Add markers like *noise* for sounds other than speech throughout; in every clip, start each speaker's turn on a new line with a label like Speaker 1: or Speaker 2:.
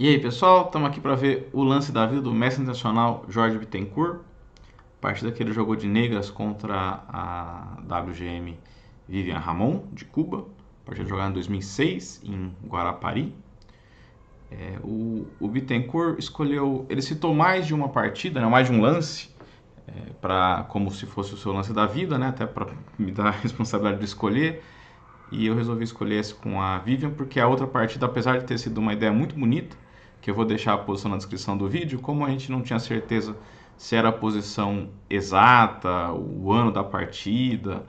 Speaker 1: E aí pessoal, estamos aqui para ver o lance da vida do mestre internacional Jorge Bittencourt. A partida que ele jogou de negras contra a WGM Vivian Ramon, de Cuba. A partida jogada em 2006, em Guarapari. É, o, o Bittencourt escolheu, ele citou mais de uma partida, né, mais de um lance, é, para como se fosse o seu lance da vida, né, até para me dar a responsabilidade de escolher. E eu resolvi escolher esse com a Vivian, porque a outra partida, apesar de ter sido uma ideia muito bonita, que eu vou deixar a posição na descrição do vídeo, como a gente não tinha certeza se era a posição exata, o ano da partida,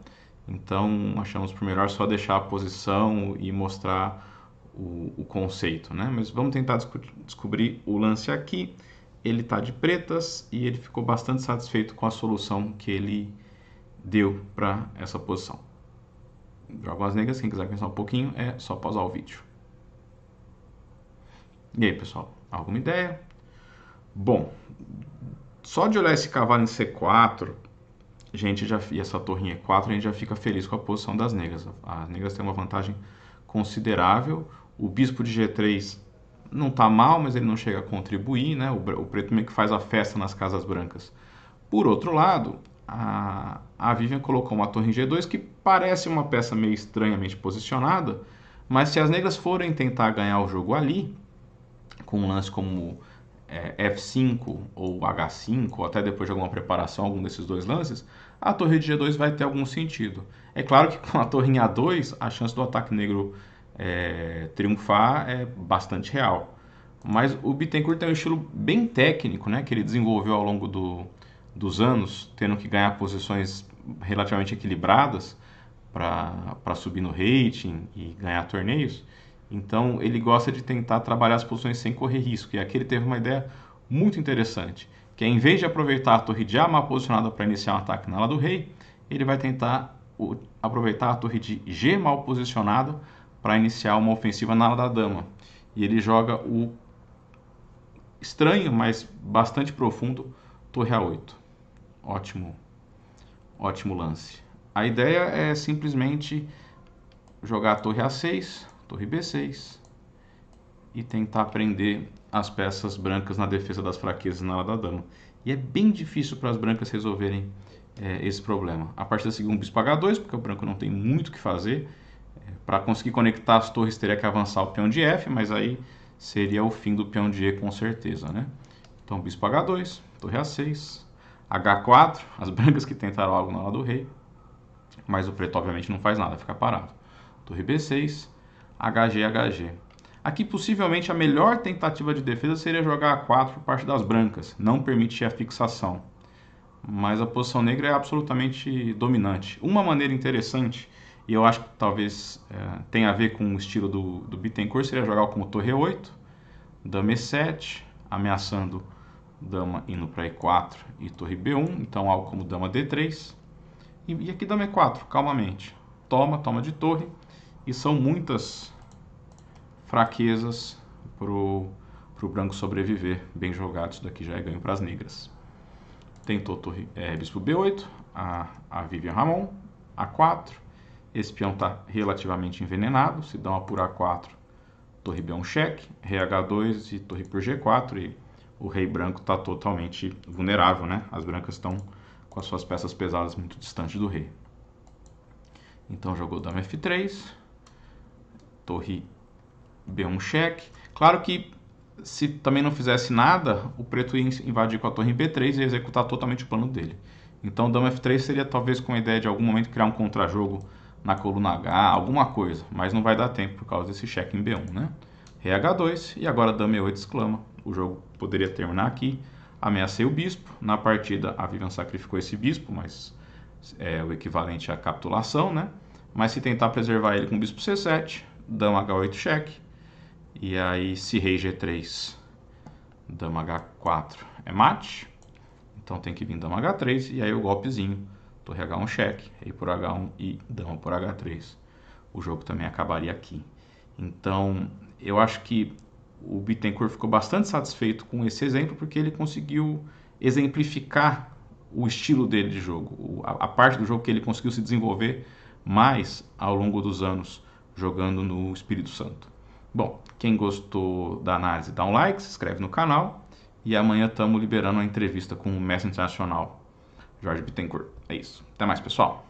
Speaker 1: então achamos por melhor só deixar a posição e mostrar o, o conceito, né? Mas vamos tentar desco descobrir o lance aqui. Ele está de pretas e ele ficou bastante satisfeito com a solução que ele deu para essa posição. Dragon as Negras, quem quiser pensar um pouquinho, é só pausar o vídeo. E aí, pessoal, alguma ideia? Bom, só de olhar esse cavalo em C4, gente já e essa torrinha E4, é a gente já fica feliz com a posição das negras. As negras têm uma vantagem considerável. O bispo de G3 não está mal, mas ele não chega a contribuir, né? O, preto meio que faz a festa nas casas brancas. Por outro lado, a, a Vivian colocou uma torre em G2 que parece uma peça meio estranhamente posicionada, mas se as negras forem tentar ganhar o jogo ali, com um lance como é, F5 ou H5, ou até depois de alguma preparação, algum desses dois lances, a torre de G2 vai ter algum sentido. É claro que *laughs* com a torre em A2, a chance do ataque negro é, triunfar é bastante real. Mas o Bittencourt tem é um estilo bem técnico, né, que ele desenvolveu ao longo do, dos anos, tendo que ganhar posições relativamente equilibradas para subir no rating e ganhar torneios. Então, ele gosta de tentar trabalhar as posições sem correr risco. E aqui ele teve uma ideia muito interessante, que é, em vez de aproveitar a torre de A mal posicionada para iniciar um ataque na ala do rei, ele vai tentar aproveitar a torre de G mal posicionada para iniciar uma ofensiva na ala da dama. E ele joga o estranho, mas bastante profundo, torre A8. Ótimo, ótimo lance. A ideia é simplesmente jogar a torre A6, torre b6 e tentar prender as peças brancas na defesa das fraquezas na hora da dama. E é bem difícil para as brancas resolverem é, esse problema. A partir da segunda, bispo h2, porque o branco não tem muito o que fazer. É, para conseguir conectar as torres, teria que avançar o peão de f, mas aí seria o fim do peão de e com certeza, né? Então, bispo h2, torre a6, h4, *laughs* as brancas que tentaram algo na hora do rei, mas o preto obviamente não faz nada, fica parado. Torre b6, HGHG. Aqui possivelmente a melhor tentativa de defesa seria jogar a 4 por parte das brancas, não permite a fixação. Mas a posição negra é absolutamente dominante. Uma maneira interessante, e eu acho que talvez é, tenha a ver com o estilo do, do Bittencourt, seria jogar como torre 8, dama E7, ameaçando dama indo para E4 e torre B1, então algo como dama D3. E, e aqui dama E4, calmamente. Toma, toma de torre, e são muitas fraquezas para o branco sobreviver. Bem jogado, isso daqui já é ganho para as negras. Tentou torre, é, bispo B8, a, a Vivian Ramon, A4. Esse peão está relativamente envenenado. Se dão uma por A4, torre B1 cheque, rei H2 e torre por G4. E o rei branco está totalmente vulnerável, né? As brancas estão com as suas peças pesadas muito distante do rei. Então jogou dama F3, torre B1 cheque. Claro que se também não fizesse nada, o preto ia invadir com a torre em B3 e executar totalmente o plano dele. Então dama F3 seria talvez com a ideia de algum momento criar um contrajogo na coluna H, alguma coisa, mas não vai dar tempo por causa desse cheque em B1, né? Rei H2 e agora dama E8 exclama. O jogo poderia terminar aqui. Ameacei o bispo. Na partida a Vivian sacrificou esse bispo, mas é o equivalente à capitulação, né? Mas se tentar preservar ele com o bispo C7, dama h8 cheque. E aí se rei g3, dama h4 é mate. Então tem que vir dama h3 e aí o golpezinho. Torre h1 cheque, rei por h1 e dama por h3. O jogo também acabaria aqui. Então eu acho que o Bittencourt ficou bastante satisfeito com esse exemplo porque ele conseguiu exemplificar o estilo dele de jogo, a, parte do jogo que ele conseguiu se desenvolver mais ao longo dos anos jogando no Espírito Santo. Bom, quem gostou da análise dá um like, se inscreve no canal e amanhã estamos liberando a entrevista com o mestre internacional Jorge Bittencourt. É isso. Até mais, pessoal.